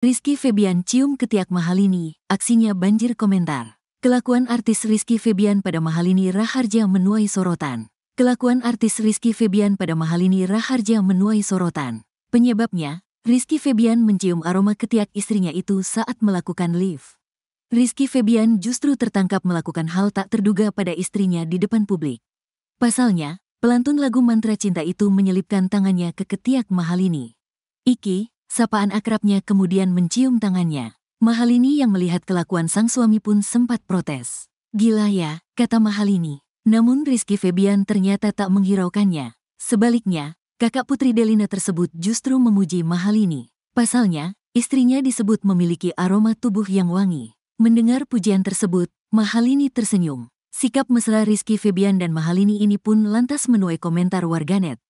Rizky Febian cium ketiak Mahalini, aksinya banjir komentar. Kelakuan artis Rizky Febian pada Mahalini Raharja menuai sorotan. Kelakuan artis Rizky Febian pada Mahalini Raharja menuai sorotan. Penyebabnya, Rizky Febian mencium aroma ketiak istrinya itu saat melakukan live. Rizky Febian justru tertangkap melakukan hal tak terduga pada istrinya di depan publik. Pasalnya, pelantun lagu mantra cinta itu menyelipkan tangannya ke ketiak Mahalini. Iki, Sapaan akrabnya kemudian mencium tangannya. Mahalini yang melihat kelakuan sang suami pun sempat protes. Gila ya, kata Mahalini. Namun Rizky Febian ternyata tak menghiraukannya. Sebaliknya, kakak putri Delina tersebut justru memuji Mahalini. Pasalnya, istrinya disebut memiliki aroma tubuh yang wangi. Mendengar pujian tersebut, Mahalini tersenyum. Sikap mesra Rizky Febian dan Mahalini ini pun lantas menuai komentar warganet.